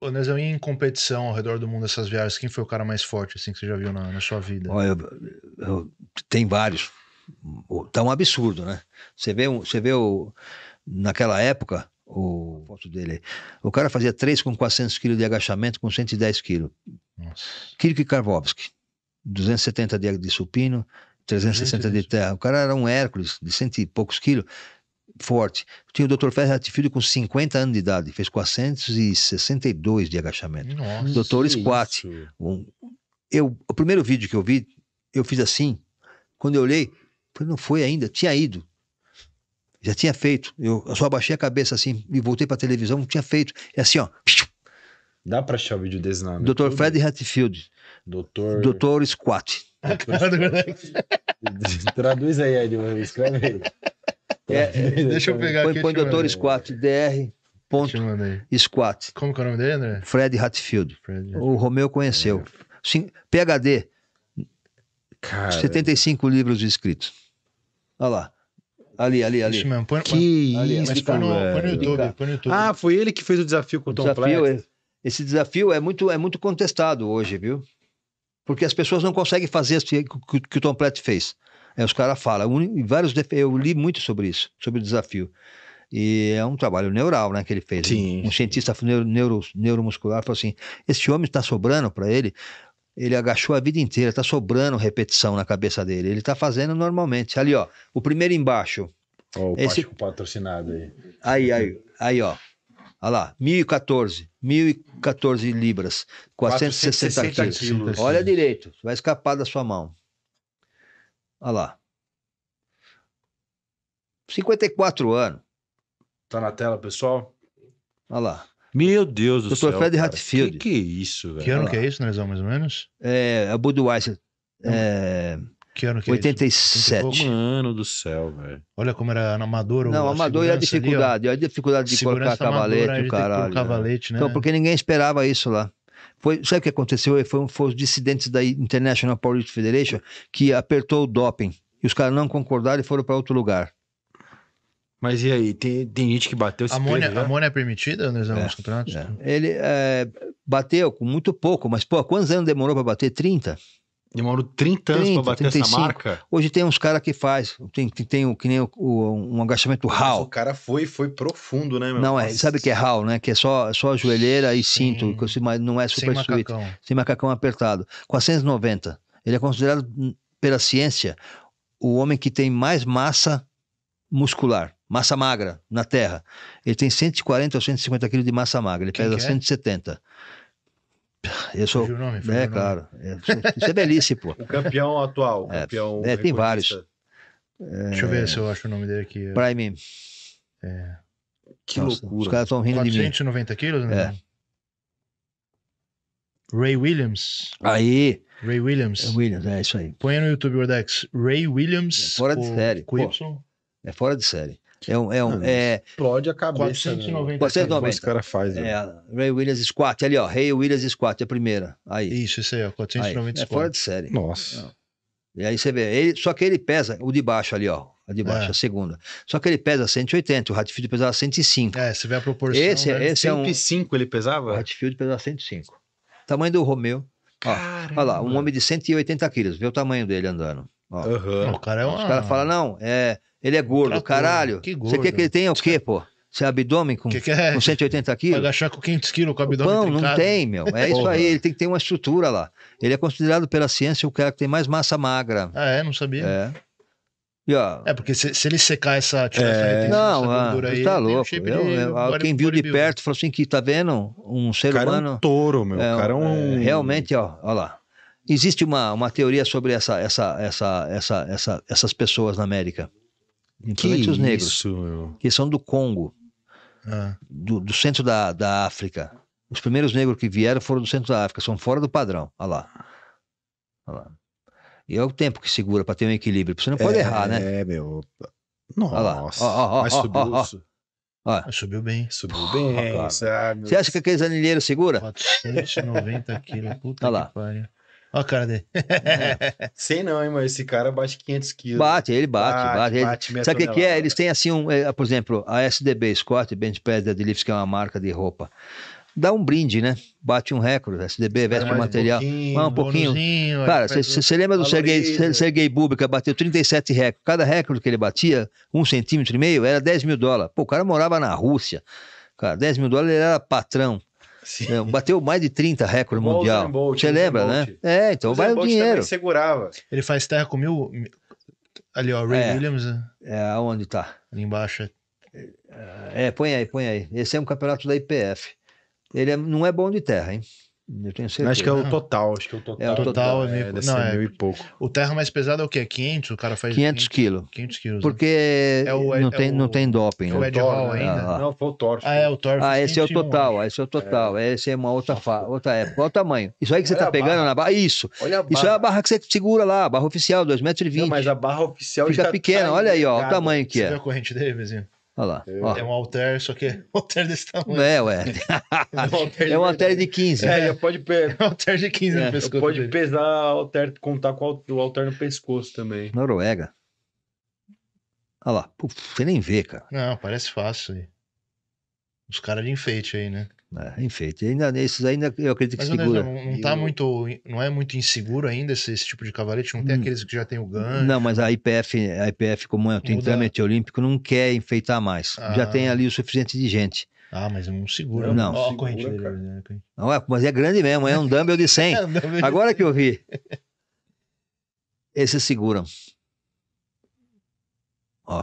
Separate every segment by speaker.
Speaker 1: Ô, Nezão, em competição ao redor do mundo, essas viagens, quem foi o cara mais forte, assim, que você já viu na, na sua vida? Olha, eu, eu, tem vários. Tá um absurdo, né? Você vê, você vê o, naquela época, o foto dele. O cara fazia 3 com 400 quilos de agachamento com 110 quilos. Kirk Karvovski, 270 de, de supino, 360 de terra. O cara era um Hércules de cento e poucos quilos forte. Tinha o Dr. Fred Hatfield com 50 anos de idade, fez 462 de agachamento. Nossa, Dr. Squat. Um, eu, o primeiro vídeo que eu vi, eu fiz assim. Quando eu olhei, falei, não foi ainda, tinha ido. Já tinha feito. Eu, eu só abaixei a cabeça assim e voltei para a televisão, não tinha feito. É assim, ó. Dá para achar o vídeo desse nome. Dr. Fred Hatfield. Doutor... Doutor Squat. Doutor... Traduz aí, Edmar, escreve aí. É, é deixa eu pegar põe, aqui. Põe Doutores 4, DR. Squat. Como que é o nome dele, André? Fred Hatfield. Fred... O Romeu conheceu. Sim, PHD. Cara. 75 livros escritos. Olha lá. Ali, ali, ali. Isso mesmo. Põe, que ali, isso, mas põe no, põe, no YouTube, põe no YouTube. Ah,
Speaker 2: foi ele que fez o desafio com o, o Tom desafio, é,
Speaker 1: Esse desafio é muito, é muito contestado hoje, viu? Porque as pessoas não conseguem fazer o que, que, que o Tom Platt fez. É, os caras falam, vários eu li muito sobre isso, sobre o desafio. E é um trabalho neural, né, que ele fez. Sim. Um cientista neuro, neuro, neuromuscular falou assim: esse homem está sobrando para ele, ele agachou a vida inteira, está sobrando repetição na cabeça dele. Ele está fazendo normalmente. Ali, ó, o primeiro embaixo. Ó, oh, o esse...
Speaker 2: patrocinado aí.
Speaker 1: Aí, aí, aí, ó. Olha lá, 1014, 1014 libras, 460, 460 quilos. quilos. Olha direito, vai escapar da sua mão. Olha lá. 54 anos. Tá na tela, pessoal? Olha lá. Meu Deus do Doutor céu. Fred Hatfield. Que que é isso, velho? Que ano que é isso, Nelson, mais ou menos? É, a Budweiser. É... Que ano que 87. é isso? Mano do céu, velho. Olha como era amador. Não, amador e a dificuldade. a dificuldade de colocar cavalete, o caralho. Né? cavalete, né? Então, porque ninguém esperava isso lá. Foi, sabe o que aconteceu? Foi, foi os dissidentes da International Powerlifting Federation que apertou o doping. E os caras não concordaram e foram para outro lugar. Mas e aí? Tem, tem gente que bateu... Amônia, a amônia
Speaker 2: né? é permitida nos é, contratos É.
Speaker 1: Ele é, bateu com muito pouco, mas pô, quantos anos demorou para bater? 30? Demorou 30 anos para bater 35. essa marca? Hoje tem uns caras que faz, tem, tem, tem que nem o, o, um agachamento hal o
Speaker 2: cara foi foi profundo, né, meu? Não, é, sabe
Speaker 1: que é hal né? Que é só, só joelheira e Sim. cinto, que não é super Sem suíte. Macacão. Sem macacão apertado. 490. Ele é considerado, pela ciência, o homem que tem mais massa muscular, massa magra na Terra. Ele tem 140 ou 150 quilos de massa magra, ele Quem pesa que é? 170. Eu sou, o nome, é, claro. É, isso é belíssimo pô. o campeão atual, o é, campeão. É, tem vários. Deixa eu ver se eu
Speaker 2: acho o nome dele aqui. Prime. É.
Speaker 1: Que Nossa, loucura. Os caras estão rindo de mim.
Speaker 2: quilos, né? É. Ray Williams. Aí.
Speaker 1: Ray Williams. É Williams, é isso aí. Põe no YouTube, Ordex. Ray Williams. É fora de série. pô, É fora de série. É um, é um, é...
Speaker 2: Explode a cabeça. 490. 490. Os
Speaker 1: caras fazem. É, Ray Williams Squat, ali, ó. Ray Williams Squat, é a primeira. Aí. Isso, isso aí, ó. 490 aí. É fora de série. Nossa. E aí você vê, ele, só que ele pesa o de baixo ali, ó. A de baixo, é. a segunda. Só que ele pesa 180, o Hatfield pesava 105. É, você vê a proporção. Esse, é, né? esse 105 é um... ele pesava? O Hatfield pesava 105. Tamanho do Romeu. olha lá, um homem de 180 quilos, vê o tamanho dele andando. Ó. Uhum. o cara é um. Os caras falam, não, é, ele é, é gordo, caralho. Que gordo. Você quer que ele tenha o quê, pô? é abdômen com, que que é? com 180 quilos? Vai agachar com 500 quilos com o abdômen não não tem, meu. É isso aí, ele tem que ter uma estrutura lá. Ele é considerado pela ciência o cara que tem mais massa magra.
Speaker 2: Ah, é? Não sabia. É.
Speaker 1: E, ó, é, porque se, se ele secar essa... Tipo, é... Não, essa ah, gordura ah, aí, tá louco. Um eu, eu, quem viu de perto falou assim, que tá vendo? Um ser humano... O cara humano, é um
Speaker 2: touro, meu. É, cara é um... É, realmente,
Speaker 1: ó, ó lá. Existe uma, uma teoria sobre essa, essa, essa, essa, essa essas pessoas na América. Principalmente que os negros. Isso, que são do Congo, ah. do, do centro da, da África. Os primeiros negros que vieram foram do centro da África, são fora do padrão. Olha lá. Olha lá. E é o tempo que segura para ter um equilíbrio. Você não pode é, errar, né? É, meu. Nossa. lá. Olha. ó, Mas subiu. Ó, Subiu bem. Subiu Pô, bem. Você acha que aqueles anilheiros segura? 490 quilos. Puta Olha lá. Olha a cara dele.
Speaker 2: É. Sei não, hein, mas esse cara bate 500 quilos. Bate, ele bate, bate. bate, ele... bate Sabe o que, que, é? Eles
Speaker 1: têm assim, um, é, por exemplo, a SDB, Scott Bench Press Deadlifts, que é uma marca de roupa dá um brinde, né? Bate um recorde, SDB, veste o material. Um pouquinho. Um pouquinho cara, você lembra do Sergei, Sergei Búbica, bateu 37 recordes. Cada recorde que ele batia, um centímetro e meio, era 10 mil dólares. Pô, o cara morava na Rússia. Cara, 10 mil dólares ele era patrão. Sim. Né, bateu mais de 30 recordes mundial. Bolt, Você lembra, Bolt. né? É, então vai o dinheiro.
Speaker 2: segurava.
Speaker 1: Ele faz terra com mil. Ali, ó, Ray é, Williams. Né? É, aonde tá? Ali embaixo. É. É, é, põe aí, põe aí. Esse é um campeonato da IPF. Ele é, não é bom de terra, hein? Eu tenho certeza. Acho que é o total, acho que é o total. É, o total, total é, mil, é, não, é mil e
Speaker 2: pouco. O terra mais pesado é o quê? 500? O cara faz 500 quilos. 500
Speaker 1: né? quilos. Porque é o, não, é tem, o, não tem doping. Né? O Ed Hall ainda. Ah, não, foi o Thor. Ah, é o Thor. Ah, esse é o total, esse é o total. É. Esse é uma outra, fa... outra época. Olha o tamanho. Isso aí que você tá pegando barra. na barra. Isso. Olha a barra. Isso é a barra que você segura lá, a barra oficial, 2,20 metros. Não, mas a barra oficial Fica tá pequena, olha aí, ó, o tamanho que é. Você viu
Speaker 2: a corrente dele, vizinho?
Speaker 1: Olha lá. É. Ó. É
Speaker 2: um alter, só que é um alter desse tamanho. É, ué.
Speaker 1: é um alter, é um alter de 15. É, né?
Speaker 2: pode pe... é um alter de 15 é, no pescoço. Pode dele. pesar alter, contar com o alter no pescoço também.
Speaker 1: Noruega. Olha lá. Puf, você nem vê, cara. Não,
Speaker 2: parece fácil. aí. Os caras de enfeite
Speaker 1: aí, né? É, enfeite. Ainda, esses ainda eu acredito que segura. Não, não, tá eu...
Speaker 2: muito, não é muito inseguro ainda esse, esse tipo de cavalete? Não tem hum. aqueles que já tem o gancho? Não, mas
Speaker 1: a IPF, a IPF como é o entrâmite olímpico, não quer enfeitar mais. Ah. Já tem ali o suficiente de gente. Ah, mas não segura. Não, né? não. Segura,
Speaker 2: né? corrente dele,
Speaker 1: não é, mas é grande mesmo, é um dumbbell de 100. É Agora que eu vi. Esses seguram. Ó.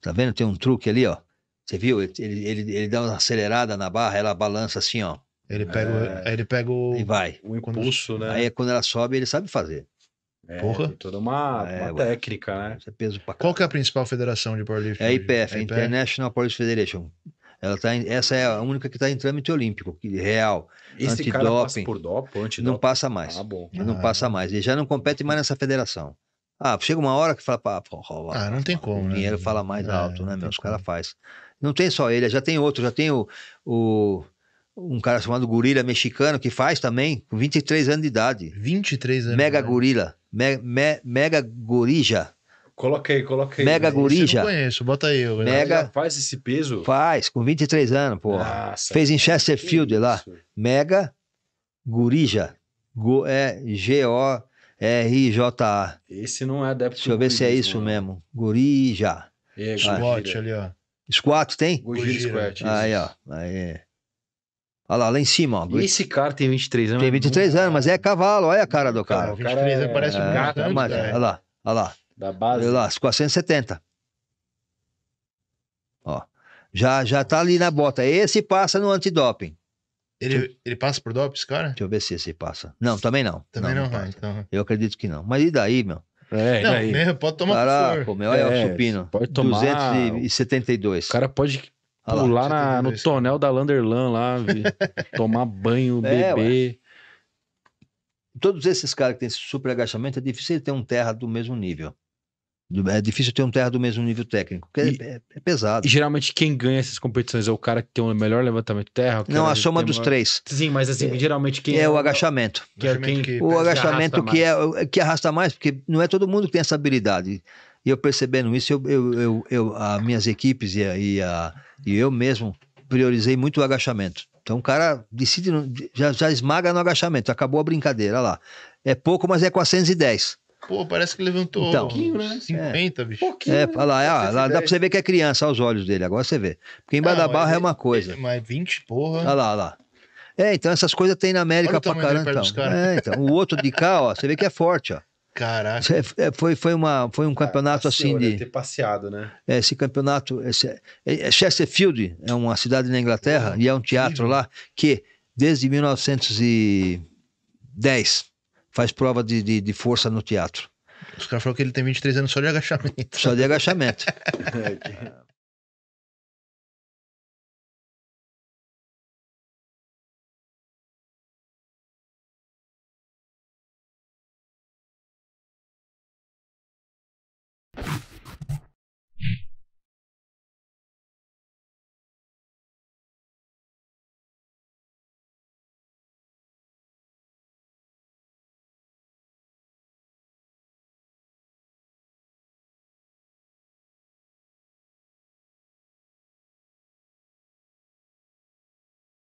Speaker 1: Tá vendo? Tem um truque ali, ó. Você viu? Ele, ele, ele dá uma acelerada na barra, ela balança assim, ó. Ele pega, é... ele pega o, e vai. o impulso, né? Aí quando ela sobe, ele sabe fazer. É, Porra. toda uma, é, uma técnica, né? É Qual que é a principal federação de powerlifting? É a IPF, é, é International Powerlifting Federation. Ela tá em, essa é a única que está em trâmite olímpico, é real. Esse antidoping, cara passa por doping? Antidoping. Não passa mais. Ah, bom. Não ah. passa mais. Ele já não compete mais nessa federação. Ah, chega uma hora que fala, pá, pô, pô, ah, não tem como, o né? dinheiro fala mais é, alto, é, né, meu? Os caras fazem. Não tem só ele, já tem outro, já tem o, o um cara chamado gorila mexicano que faz também, com 23 anos de idade. 23 anos. Mega né? gorila, me, me, mega gorija.
Speaker 2: Coloquei, coloquei. Mega né? gorija. Eu conheço, bota aí. Eu mega
Speaker 1: faz esse peso? Faz, com 23 anos, pô. Fez em Chesterfield lá. Mega gorija. Go, é G O RJA. Esse não é adepto. Deixa eu ver se é isso né? mesmo. Gorija. É, Squat ali, ó. Squat tem? Gojira Squat. Aí, ó. Aí. Olha lá, lá em cima, ó. Esse cara tem 23 anos. Tem 23 né? anos, mas é cavalo. Olha a cara do cara. cara 23 anos é... parece um gato. É, tá, mas, olha lá, olha lá. Da base. Olha lá, 470. Ó. Já, já tá ali na bota. Esse passa no antidoping. Ele, ele passa por DOPS, cara? Deixa eu ver se esse passa. Não, também não. Também não, não, não então. Eu acredito que não. Mas e daí, meu? É, não, daí? pode tomar Caraca, meu, olha é, o supino. Pode tomar. 272. O cara pode pular na, no tonel da Landerlan lá, tomar banho, é, beber. Todos esses caras que têm esse super agachamento, é difícil ter um terra do mesmo nível. É difícil ter um terra do mesmo nível técnico, porque e, é, é, é, pesado. E geralmente quem ganha essas competições é o cara que tem o um melhor levantamento de terra? Não, a soma dos três. Sim, mas assim, é, geralmente quem. É, é o agachamento. Que é quem... o agachamento que, arrasta é, que arrasta mais, porque não é todo mundo que tem essa habilidade. E eu percebendo isso, eu, eu, eu, eu a minhas equipes e, a, e, a, e eu mesmo priorizei muito o agachamento. Então o cara decide, já, já esmaga no agachamento, acabou a brincadeira, olha lá. É pouco, mas é 410.
Speaker 2: Pô, parece que levantou então, um pouquinho, né? 50, é. bicho. Pouquinho, é, né? lá, é, ó, lá dá pra né? você
Speaker 1: ver que é criança, aos olhos dele. Agora você vê. Porque em da é, é uma coisa. Mas 20, porra. Olha lá, olha lá. É, então essas coisas tem na América pra caramba. Então. É, então. O outro de cá, ó, você vê que é forte, ó. Caraca. É, foi, foi, uma, foi um campeonato ah, assim de. ter
Speaker 2: passeado, né?
Speaker 1: É, esse campeonato. Esse, é, é Chesterfield é uma cidade na Inglaterra e é um teatro lá que, desde 1910, faz prova de, de, de força no teatro. Os caras falaram que ele tem 23 anos só de agachamento. Só de agachamento.